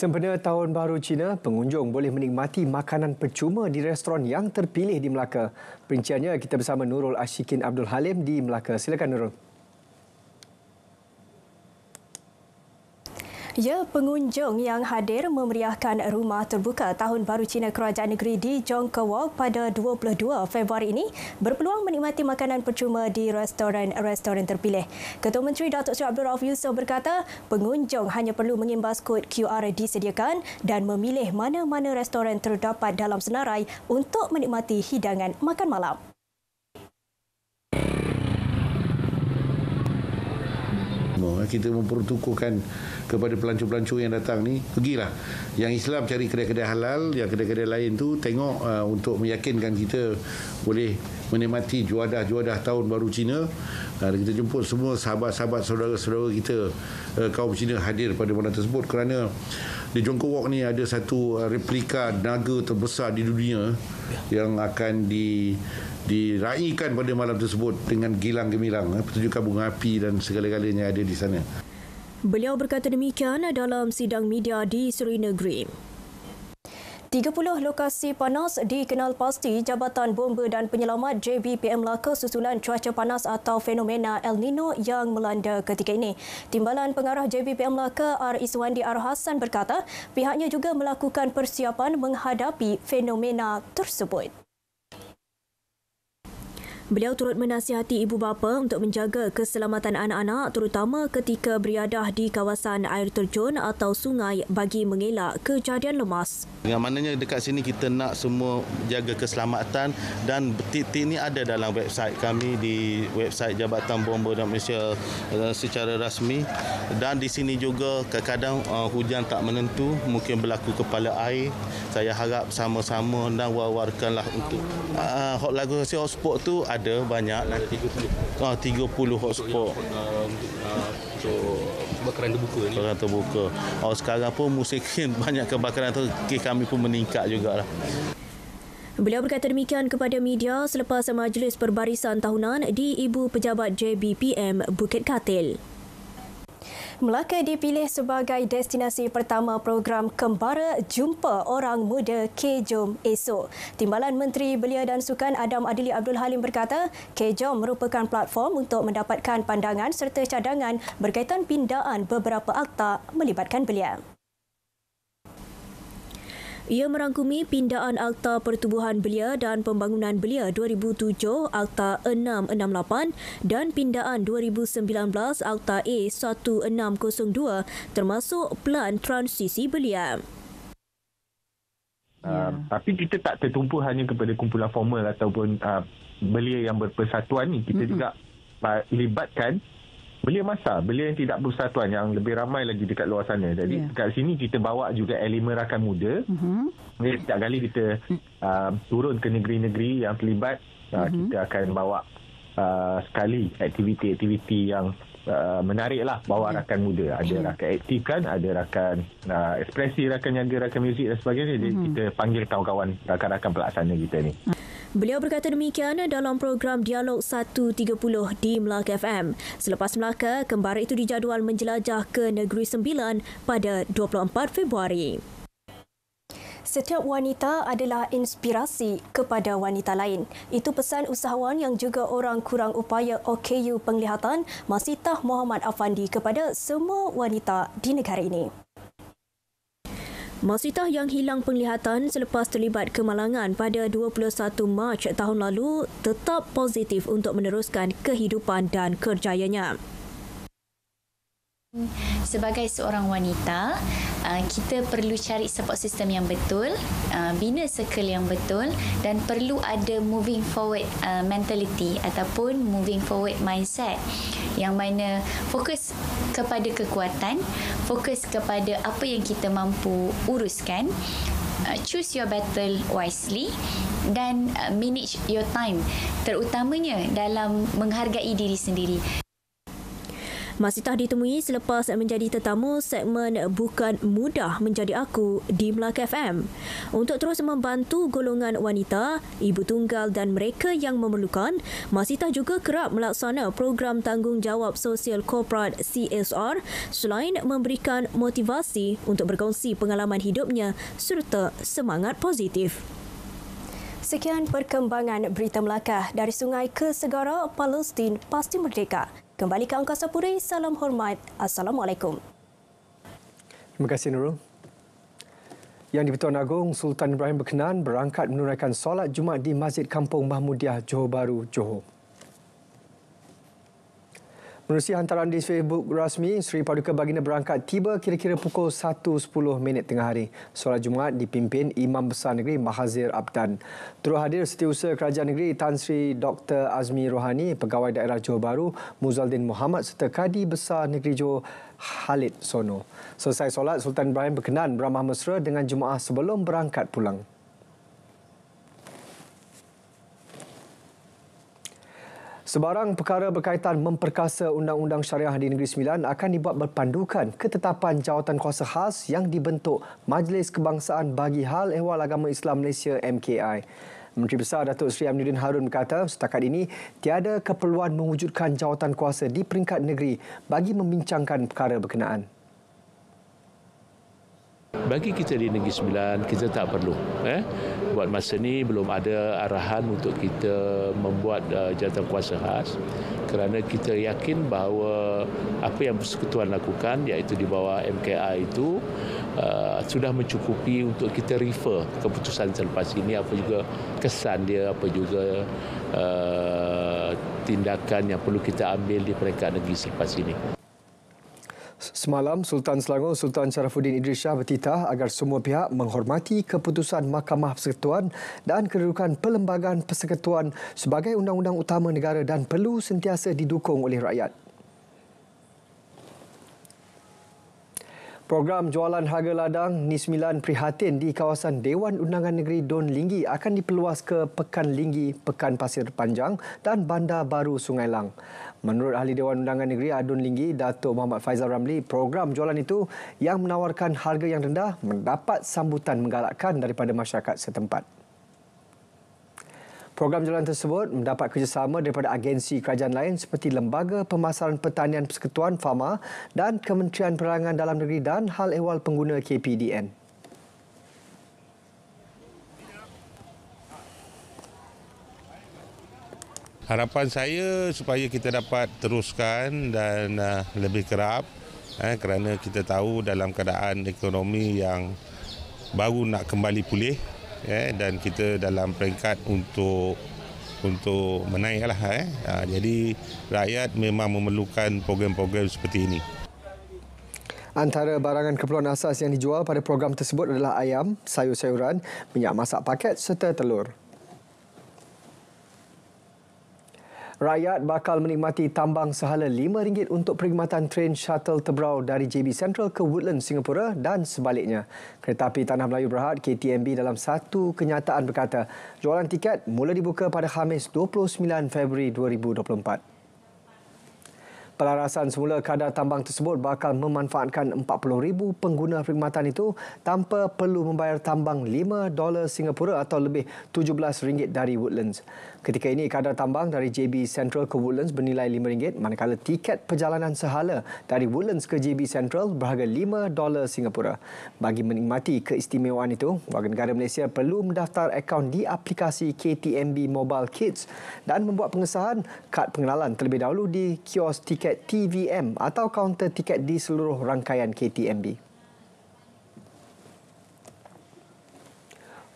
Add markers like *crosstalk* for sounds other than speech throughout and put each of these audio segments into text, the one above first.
Sempena Tahun Baru Cina, pengunjung boleh menikmati makanan percuma di restoran yang terpilih di Melaka. Perinciannya kita bersama Nurul Ashikin Abdul Halim di Melaka. Silakan Nurul. Ya, pengunjung yang hadir memeriahkan rumah terbuka Tahun Baru Cina Kerajaan Negeri di Jongkawa pada 22 Februari ini berpeluang menikmati makanan percuma di restoran-restoran terpilih. Ketua Menteri Datuk Seri Abdul Rauf Yusof berkata, pengunjung hanya perlu mengimbas kod QR disediakan dan memilih mana-mana restoran terdapat dalam senarai untuk menikmati hidangan makan malam. Eh, kita mempertukuhkan kepada pelancong-pelancong yang datang ni pergilah yang Islam cari kedai-kedai halal yang kedai-kedai lain tu tengok eh, untuk meyakinkan kita boleh menikmati juadah-juadah tahun baru Cina uh, kita jumpa semua sahabat-sahabat saudara-saudara kita kaum Cina hadir pada malam tersebut kerana di Jongkook Walk ni ada satu replika naga terbesar di dunia ya. yang akan di diraihkan pada malam tersebut dengan gilang gemilang, eh, pertunjukan bunga api dan segala-galanya ada di sana. Beliau berkata demikian dalam sidang media di Seri Negeri. 30 lokasi panas dikenal pasti Jabatan Bomba dan Penyelamat JBPM Melaka susulan cuaca panas atau fenomena El Nino yang melanda ketika ini. Timbalan Pengarah JBPM Melaka R. Iswandi R. Hassan berkata pihaknya juga melakukan persiapan menghadapi fenomena tersebut. Beliau turut menasihati ibu bapa untuk menjaga keselamatan anak-anak terutama ketika beriadah di kawasan air terjun atau sungai bagi mengelak kejadian lemas. Dengan mananya dekat sini kita nak semua jaga keselamatan dan titik ini ada dalam website kami di website Jabatan Bomba dan Malaysia eh, secara rasmi dan di sini juga kadang-kadang eh, hujan tak menentu mungkin berlaku kepala air saya harap sama-sama dan wawarkanlah untuk ah, hot lagu hotspot tu ada ada banyak ada 30. Kan? Ah 30 hotspot. Untuk, yang, uh, untuk, uh, untuk kebakaran terbuka ni. Kebakaran terbuka. Oh sekarang pun musim *laughs* banyak kebakaran tu kami pun meningkat jugalah. Beliau berkata demikian kepada media selepas majlis perbarisan tahunan di Ibu Pejabat JBPM Bukit Katil. Melaka dipilih sebagai destinasi pertama program Kembara Jumpa Orang Muda KJOM esok. Timbalan Menteri Belia dan Sukan Adam Adili Abdul Halim berkata, KJOM merupakan platform untuk mendapatkan pandangan serta cadangan berkaitan pindaan beberapa akta melibatkan belia. Ia merangkumi pindaan Akta Pertubuhan Belia dan Pembangunan Belia 2007 Akta 668 dan pindaan 2019 Akta A1602 termasuk Plan Transisi Belia. Uh, ah, yeah. Tapi kita tak tertumpu hanya kepada kumpulan formal ataupun uh, belia yang berpersatuan ini, Kita mm-hmm. juga uh, libatkan belia masa belia yang tidak bersatuan yang lebih ramai lagi dekat luar sana jadi yeah. dekat sini kita bawa juga elemen rakan muda mm-hmm. jadi setiap kali kita uh, turun ke negeri-negeri yang terlibat mm-hmm. uh, mhm. kita akan bawa uh, sekali aktiviti-aktiviti yang Uh, menarik lah bawa yeah. rakan muda ada yeah. rakan aktif kan ada rakan uh, ekspresi rakan nyaga rakan muzik dan sebagainya jadi mm-hmm. kita panggil kawan-kawan rakan-rakan pelaksana kita ni mm. Beliau berkata demikian dalam program Dialog 130 di Melaka FM. Selepas Melaka, kembara itu dijadual menjelajah ke Negeri Sembilan pada 24 Februari. Setiap wanita adalah inspirasi kepada wanita lain. Itu pesan usahawan yang juga orang kurang upaya OKU Penglihatan Masitah Muhammad Afandi kepada semua wanita di negara ini. Masitah yang hilang penglihatan selepas terlibat kemalangan pada 21 Mac tahun lalu tetap positif untuk meneruskan kehidupan dan kerjayanya. Hmm sebagai seorang wanita uh, kita perlu cari support system yang betul uh, bina circle yang betul dan perlu ada moving forward uh, mentality ataupun moving forward mindset yang mana fokus kepada kekuatan fokus kepada apa yang kita mampu uruskan choose your battle wisely dan manage your time terutamanya dalam menghargai diri sendiri masih tak ditemui selepas menjadi tetamu segmen Bukan Mudah Menjadi Aku di Melaka FM. Untuk terus membantu golongan wanita, ibu tunggal dan mereka yang memerlukan, Masih tak juga kerap melaksana program tanggungjawab sosial korporat CSR selain memberikan motivasi untuk berkongsi pengalaman hidupnya serta semangat positif. Sekian perkembangan berita Melaka dari Sungai ke Segara Palestin Pasti Merdeka. Kembali ke Angkasa Puri, salam hormat. Assalamualaikum. Terima kasih Nurul. Yang di-Pertuan Agong, Sultan Ibrahim berkenan berangkat menunaikan solat Jumaat di Masjid Kampung Mahmudiyah, Johor Bahru, Johor. Menerusi hantaran di Facebook rasmi, Sri Paduka Baginda berangkat tiba kira-kira pukul 1.10 minit tengah hari. Solat Jumaat dipimpin Imam Besar Negeri Mahazir Abdan. Terus hadir setiausaha Kerajaan Negeri Tan Sri Dr. Azmi Rohani, Pegawai Daerah Johor Baru, Muzaldin Muhammad serta Kadi Besar Negeri Johor Halid Sono. Selesai solat, Sultan Ibrahim berkenan beramah mesra dengan Jumaat sebelum berangkat pulang. Sebarang perkara berkaitan memperkasa Undang-Undang Syariah di Negeri Sembilan akan dibuat berpandukan ketetapan jawatan kuasa khas yang dibentuk Majlis Kebangsaan bagi Hal Ehwal Agama Islam Malaysia MKI. Menteri Besar Datuk Seri Amiruddin Harun berkata setakat ini tiada keperluan mewujudkan jawatan kuasa di peringkat negeri bagi membincangkan perkara berkenaan. Bagi kita di Negeri Sembilan, kita tak perlu. Eh? Buat masa ni belum ada arahan untuk kita membuat uh, jatuh kuasa khas kerana kita yakin bahawa apa yang persekutuan lakukan iaitu di bawah MKA itu uh, sudah mencukupi untuk kita refer keputusan selepas ini apa juga kesan dia, apa juga uh, tindakan yang perlu kita ambil di peringkat negeri selepas ini. Semalam Sultan Selangor Sultan Sharafuddin Idris Shah bertitah agar semua pihak menghormati keputusan Mahkamah Persekutuan dan kedudukan Perlembagaan Persekutuan sebagai undang-undang utama negara dan perlu sentiasa didukung oleh rakyat. Program jualan harga ladang Nismilan Prihatin di kawasan Dewan Undangan Negeri Don Linggi akan diperluas ke Pekan Linggi, Pekan Pasir Panjang dan Bandar Baru Sungai Lang. Menurut Ahli Dewan Undangan Negeri Adun Linggi, Datuk Muhammad Faizal Ramli, program jualan itu yang menawarkan harga yang rendah mendapat sambutan menggalakkan daripada masyarakat setempat. Program jualan tersebut mendapat kerjasama daripada agensi kerajaan lain seperti Lembaga Pemasaran Pertanian Persekutuan Fama dan Kementerian Perangan Dalam Negeri dan Hal Ehwal Pengguna KPDN. harapan saya supaya kita dapat teruskan dan uh, lebih kerap eh, kerana kita tahu dalam keadaan ekonomi yang baru nak kembali pulih eh, dan kita dalam peringkat untuk untuk menaiklah eh. Uh, jadi rakyat memang memerlukan program-program seperti ini. Antara barangan keperluan asas yang dijual pada program tersebut adalah ayam, sayur-sayuran, minyak masak paket serta telur. Rakyat bakal menikmati tambang sehala RM5 untuk perkhidmatan tren shuttle terbrau dari JB Central ke Woodland, Singapura dan sebaliknya. Kereta api Tanah Melayu Berhad, KTMB dalam satu kenyataan berkata, jualan tiket mula dibuka pada Khamis 29 Februari 2024. Pelarasan semula kadar tambang tersebut bakal memanfaatkan 40,000 pengguna perkhidmatan itu tanpa perlu membayar tambang 5 dolar Singapura atau lebih 17 ringgit dari Woodlands. Ketika ini kadar tambang dari JB Central ke Woodlands bernilai 5 ringgit manakala tiket perjalanan sehala dari Woodlands ke JB Central berharga 5 dolar Singapura. Bagi menikmati keistimewaan itu, warga negara Malaysia perlu mendaftar akaun di aplikasi KTMB Mobile Kids dan membuat pengesahan kad pengenalan terlebih dahulu di kios tiket tiket TVM atau kaunter tiket di seluruh rangkaian KTMB.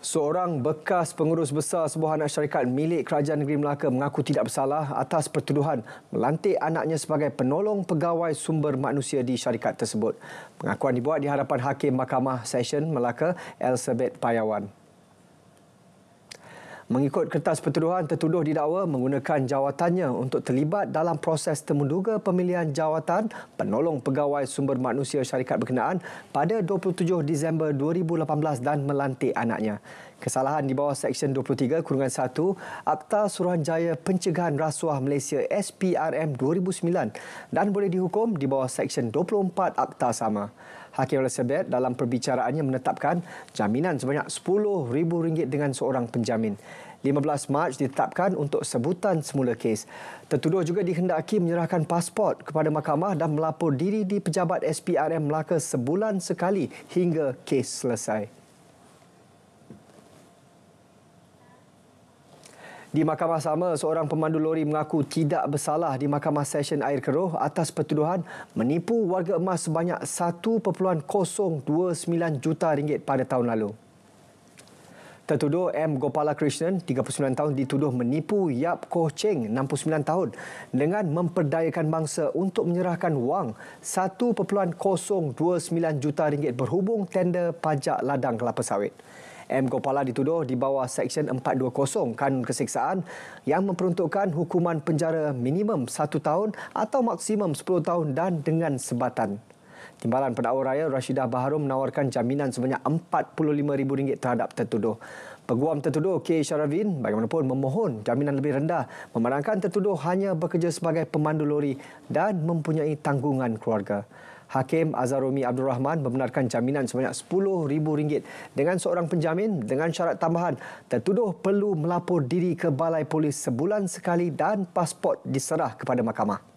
Seorang bekas pengurus besar sebuah anak syarikat milik Kerajaan Negeri Melaka mengaku tidak bersalah atas pertuduhan melantik anaknya sebagai penolong pegawai sumber manusia di syarikat tersebut. Pengakuan dibuat di hadapan Hakim Mahkamah Session Melaka, Elizabeth Payawan. Mengikut kertas pertuduhan, tertuduh didakwa menggunakan jawatannya untuk terlibat dalam proses temuduga pemilihan jawatan penolong pegawai sumber manusia syarikat berkenaan pada 27 Disember 2018 dan melantik anaknya. Kesalahan di bawah Seksyen 23 Kurungan 1 Akta Suruhanjaya Pencegahan Rasuah Malaysia SPRM 2009 dan boleh dihukum di bawah Seksyen 24 Akta Sama. Hakim Elizabeth dalam perbicaraannya menetapkan jaminan sebanyak RM10,000 dengan seorang penjamin. 15 Mac ditetapkan untuk sebutan semula kes. Tertuduh juga dihendaki menyerahkan pasport kepada mahkamah dan melapor diri di pejabat SPRM Melaka sebulan sekali hingga kes selesai. Di mahkamah sama, seorang pemandu lori mengaku tidak bersalah di mahkamah session air keruh atas pertuduhan menipu warga emas sebanyak 1.029 juta ringgit pada tahun lalu. Tertuduh M. Gopala Krishnan, 39 tahun, dituduh menipu Yap Koh Cheng, 69 tahun dengan memperdayakan mangsa untuk menyerahkan wang 1.029 juta ringgit berhubung tender pajak ladang kelapa sawit. M. Gopala dituduh di bawah Seksyen 420 Kanun Kesiksaan yang memperuntukkan hukuman penjara minimum satu tahun atau maksimum sepuluh tahun dan dengan sebatan. Timbalan pendakwa raya Rashidah Baharum menawarkan jaminan sebanyak rm ringgit terhadap tertuduh. Peguam tertuduh K. Syaravin bagaimanapun memohon jaminan lebih rendah memandangkan tertuduh hanya bekerja sebagai pemandu lori dan mempunyai tanggungan keluarga. Hakim Azharomi Abdul Rahman membenarkan jaminan sebanyak RM10,000 dengan seorang penjamin dengan syarat tambahan tertuduh perlu melapor diri ke balai polis sebulan sekali dan pasport diserah kepada mahkamah.